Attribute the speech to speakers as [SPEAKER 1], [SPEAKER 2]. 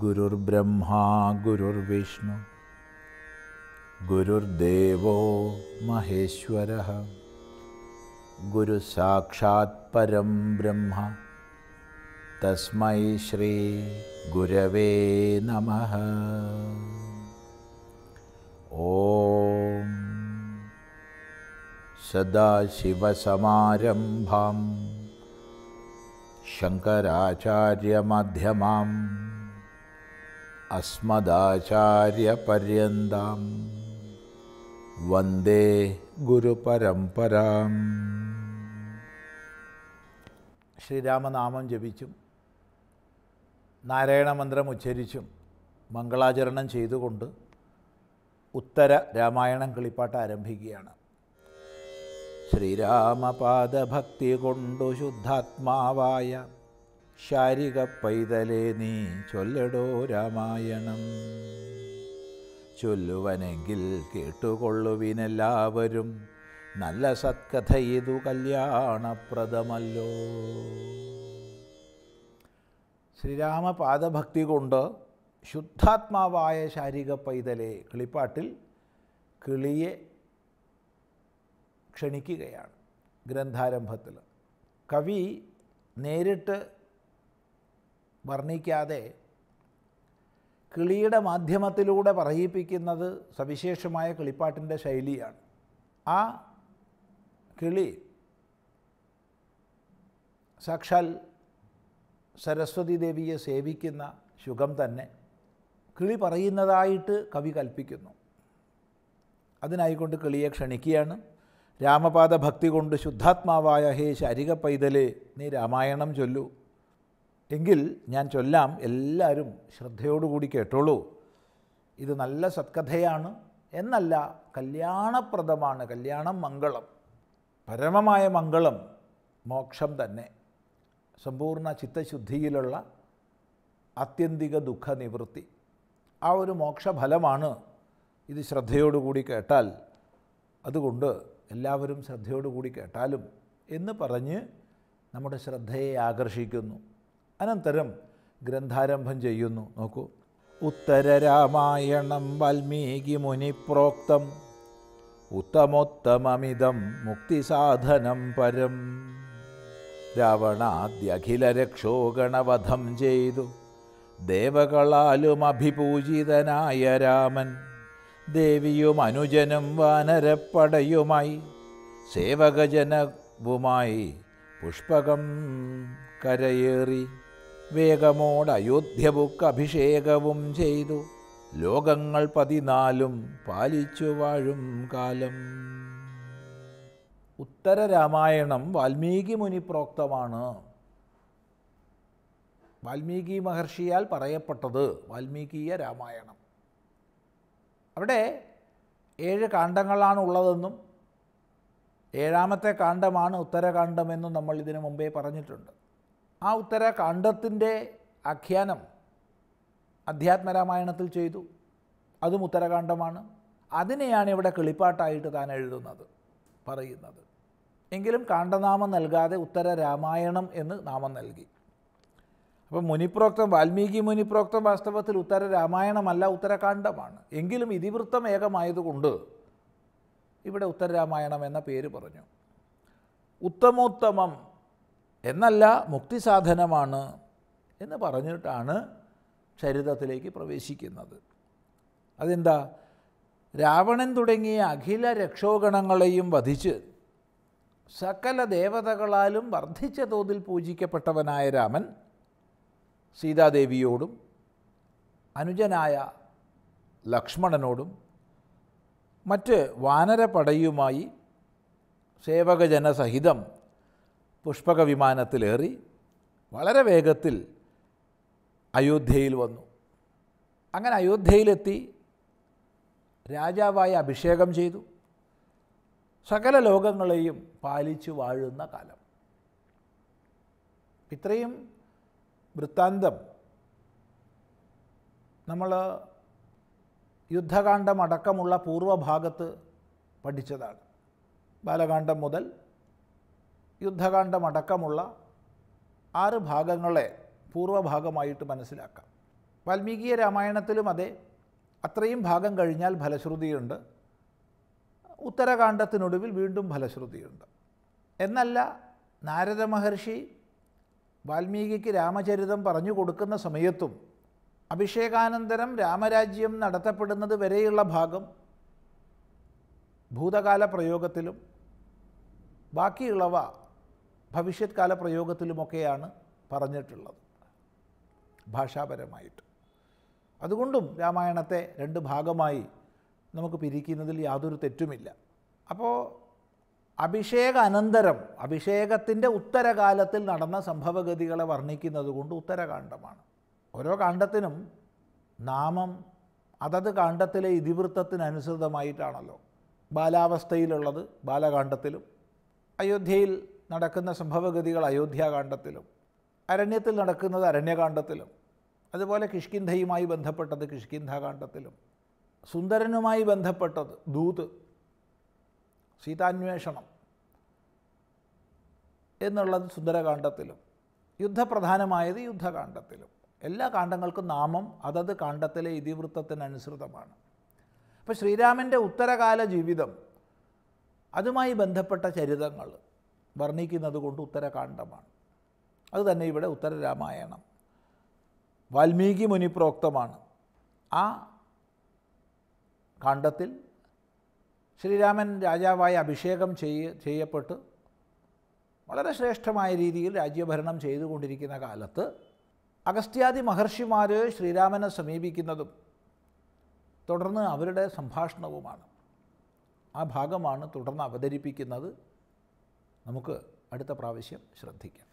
[SPEAKER 1] गुरुर्ब्रह्मा गुरुर्विष्णु गुरुर्देवो महेश्वरः गुरुसाक्षात्परं ब्रह्मा तस्मै श्रीगुरवे नमः ॐ सदाशिवसमारम्भां शङ्कराचार्यमध्यमाम् अस्मदाचार्यपर्यन्तां വന്ദേ ഗുരുപരംപരാം ശ്രീരാമനാമം ജപിച്ചും നാരായണമന്ത്രം ഉച്ചരിച്ചും മംഗളാചരണം ചെയ്തുകൊണ്ട് ഉത്തര രാമായണം കളിപ്പാട്ട് ആരംഭിക്കുകയാണ് ശ്രീരാമപാദഭക്തി കൊണ്ടു ശുദ്ധാത്മാവായ ശാരിക പൈതലേ നീ ചൊല്ലടോ രാമായണം ചൊല്ലുവനെങ്കിൽ കേട്ടുകൊള്ളുവിനെല്ലാവരും നല്ല സത്കഥ ഇതു കല്യാണപ്രദമല്ലോ ശ്രീരാമ കൊണ്ട് ശുദ്ധാത്മാവായ ശാരിക പൈതലെ കിളിപ്പാട്ടിൽ കിളിയെ ക്ഷണിക്കുകയാണ് ഗ്രന്ഥാരംഭത്തിൽ കവി നേരിട്ട് വർണ്ണിക്കാതെ കിളിയുടെ മാധ്യമത്തിലൂടെ പറയിപ്പിക്കുന്നത് സവിശേഷമായ കിളിപ്പാട്ടിൻ്റെ ശൈലിയാണ് ആ കിളി സാക്ഷാൽ സരസ്വതി ദേവിയെ സേവിക്കുന്ന ശുഖം തന്നെ കിളി പറയുന്നതായിട്ട് കവി കൽപ്പിക്കുന്നു അതിനായിക്കൊണ്ട് കിളിയെ ക്ഷണിക്കുകയാണ് രാമപാദ ഭക്തി കൊണ്ട് ശുദ്ധാത്മാവായ ഹേ ശാരിക പൈതലേ നീ രാമായണം ചൊല്ലൂ എങ്കിൽ ഞാൻ ചൊല്ലാം എല്ലാവരും ശ്രദ്ധയോടുകൂടി കേട്ടോളൂ ഇത് നല്ല സത്കഥയാണ് എന്നല്ല കല്യാണപ്രദമാണ് കല്യാണം മംഗളം പരമമായ മംഗളം മോക്ഷം തന്നെ സമ്പൂർണ്ണ ചിത്തശുദ്ധിയിലുള്ള ആത്യന്തിക ദുഃഖനിവൃത്തി ആ ഒരു മോക്ഷഫലമാണ് ഇത് ശ്രദ്ധയോടുകൂടി കേട്ടാൽ അതുകൊണ്ട് എല്ലാവരും ശ്രദ്ധയോടുകൂടി കേട്ടാലും എന്ന് പറഞ്ഞ് നമ്മുടെ ശ്രദ്ധയെ ആകർഷിക്കുന്നു അനന്തരം ഗ്രന്ഥാരംഭം ചെയ്യുന്നു നോക്കൂ രാമായണം വാൽമീകി മുനിപ്രോക്തം ഉത്തമോത്തമമിതം സാധനം പരം രാവണാദ്യഖിലരക്ഷോ ഗണവധം ചെയ്തു ദേവകളാലും അഭിപൂജിതനായ രാമൻ ദേവിയും അനുജനും വാനരപ്പടയുമായി സേവകജനവുമായി പുഷ്പകം കരയേറി വേഗമോടയോധ്യബുക്ക് അഭിഷേകവും ചെയ്തു ലോകങ്ങൾ പതിനാലും പാലിച്ചു വാഴും കാലം ഉത്തര രാമായണം വാൽമീകി മുനി പ്രോക്തമാണ് വാൽമീകി മഹർഷിയാൽ പറയപ്പെട്ടത് വാൽമീകീയ രാമായണം അവിടെ ഏഴ് കാണ്ഡങ്ങളാണ് ഉള്ളതെന്നും ഏഴാമത്തെ കാണ്ഡമാണ് ഉത്തരകാണ്ഡമെന്ന് നമ്മൾ ഇതിനു മുമ്പേ പറഞ്ഞിട്ടുണ്ട് ആ ഉത്തരകാണ്ഡത്തിൻ്റെ ആഖ്യാനം അധ്യാത്മരാമായണത്തിൽ ചെയ്തു അതും ഉത്തരകാണ്ഡമാണ് അതിനെയാണ് ഇവിടെ കിളിപ്പാട്ടായിട്ട് താൻ എഴുതുന്നത് പറയുന്നത് എങ്കിലും കാണ്ഡനാമം നൽകാതെ ഉത്തര രാമായണം എന്ന് നാമം നൽകി അപ്പോൾ മുനിപ്രോക്തം വാൽമീകി മുനിപ്രോക്തം വാസ്തവത്തിൽ ഉത്തര രാമായണമല്ല ഉത്തരകാണ്ഡമാണ് എങ്കിലും ഇതിവൃത്തം ഏകമായതുകൊണ്ട് ഇവിടെ ഉത്തരരാമായണം എന്ന പേര് പറഞ്ഞു ഉത്തമോത്തമം എന്നല്ല മുക്തി സാധനമാണ് എന്ന് പറഞ്ഞിട്ടാണ് ചരിതത്തിലേക്ക് പ്രവേശിക്കുന്നത് അതെന്താ രാവണൻ തുടങ്ങിയ അഖില രക്ഷോഗണങ്ങളെയും വധിച്ച് സകല ദേവതകളാലും വർദ്ധിച്ച തോതിൽ പൂജിക്കപ്പെട്ടവനായ രാമൻ സീതാദേവിയോടും അനുജനായ ലക്ഷ്മണനോടും മറ്റ് വാനരപടയുമായി സേവകജനസഹിതം പുഷ്പക വിമാനത്തിലേറി വളരെ വേഗത്തിൽ അയോധ്യയിൽ വന്നു അങ്ങനെ അയോധ്യയിലെത്തി രാജാവായി അഭിഷേകം ചെയ്തു സകല ലോകങ്ങളെയും പാലിച്ചു വാഴുന്ന കാലം ഇത്രയും വൃത്താന്തം നമ്മൾ അടക്കമുള്ള പൂർവ്വഭാഗത്ത് പഠിച്ചതാണ് ബാലകാന്ഡം മുതൽ യുദ്ധകാന്ഡമടക്കമുള്ള ആറ് ഭാഗങ്ങളെ പൂർവ്വഭാഗമായിട്ട് മനസ്സിലാക്കാം വാൽമീകിയ രാമായണത്തിലും അതെ അത്രയും ഭാഗം കഴിഞ്ഞാൽ ഫലശ്രുതിയുണ്ട് ഉത്തരകാന്ഡത്തിനൊടുവിൽ വീണ്ടും ഫലശ്രുതിയുണ്ട് എന്നല്ല നാരദ മഹർഷി വാൽമീകിക്ക് രാമചരിതം പറഞ്ഞു കൊടുക്കുന്ന സമയത്തും അഭിഷേകാനന്തരം രാമരാജ്യം നടത്തപ്പെടുന്നത് വരെയുള്ള ഭാഗം ഭൂതകാല പ്രയോഗത്തിലും ബാക്കിയുള്ളവ ഭവിഷ്യത് കാല പ്രയോഗത്തിലുമൊക്കെയാണ് പറഞ്ഞിട്ടുള്ളത് ഭാഷാപരമായിട്ട് അതുകൊണ്ടും രാമായണത്തെ രണ്ട് ഭാഗമായി നമുക്ക് പിരിക്കുന്നതിൽ യാതൊരു തെറ്റുമില്ല അപ്പോൾ അഭിഷേക അനന്തരം അഭിഷേകത്തിൻ്റെ ഉത്തരകാലത്തിൽ നടന്ന സംഭവഗതികളെ വർണ്ണിക്കുന്നത് കൊണ്ട് ഉത്തരകാണ്ഡമാണ് ഓരോ കാണ്ഡത്തിനും നാമം അതത് കാണ്ഡത്തിലെ ഇതിവൃത്തത്തിനനുസൃതമായിട്ടാണല്ലോ ബാലാവസ്ഥയിലുള്ളത് ബാലകാണ്ഡത്തിലും അയോധ്യയിൽ നടക്കുന്ന സംഭവഗതികൾ അയോധ്യാകാന്ഡത്തിലും അരണ്യത്തിൽ നടക്കുന്നത് അരണ്യകാന്ഡത്തിലും അതുപോലെ കിഷ്കിന്ധയുമായി ബന്ധപ്പെട്ടത് കിഷ്കിന്ധകാന്ഡത്തിലും സുന്ദരനുമായി ബന്ധപ്പെട്ടത് ദൂത് സീതാന്വേഷണം എന്നുള്ളത് സുന്ദരകാന്ഡത്തിലും യുദ്ധപ്രധാനമായത് യുദ്ധകാന്ഡത്തിലും എല്ലാ കാണ്ഡങ്ങൾക്കും നാമം അതത് കാണ്ഡത്തിലെ ഇതിവൃത്തത്തിനനുസൃതമാണ് അപ്പോൾ ശ്രീരാമൻ്റെ ഉത്തരകാല ജീവിതം അതുമായി ബന്ധപ്പെട്ട ചരിതങ്ങൾ വർണ്ണിക്കുന്നത് കൊണ്ട് ഉത്തരകാണ്ഡമാണ് അതുതന്നെ ഇവിടെ ഉത്തരരാമായണം വാൽമീകി പ്രോക്തമാണ് ആ കാണ്ഡത്തിൽ ശ്രീരാമൻ രാജാവായി അഭിഷേകം ചെയ്യ ചെയ്യപ്പെട്ട് വളരെ ശ്രേഷ്ഠമായ രീതിയിൽ രാജ്യഭരണം ചെയ്തുകൊണ്ടിരിക്കുന്ന കാലത്ത് അഗസ്ത്യാദി മഹർഷിമാർ ശ്രീരാമനെ സമീപിക്കുന്നതും തുടർന്ന് അവരുടെ സംഭാഷണവുമാണ് ആ ഭാഗമാണ് തുടർന്ന് അവതരിപ്പിക്കുന്നത് നമുക്ക് അടുത്ത പ്രാവശ്യം ശ്രദ്ധിക്കാം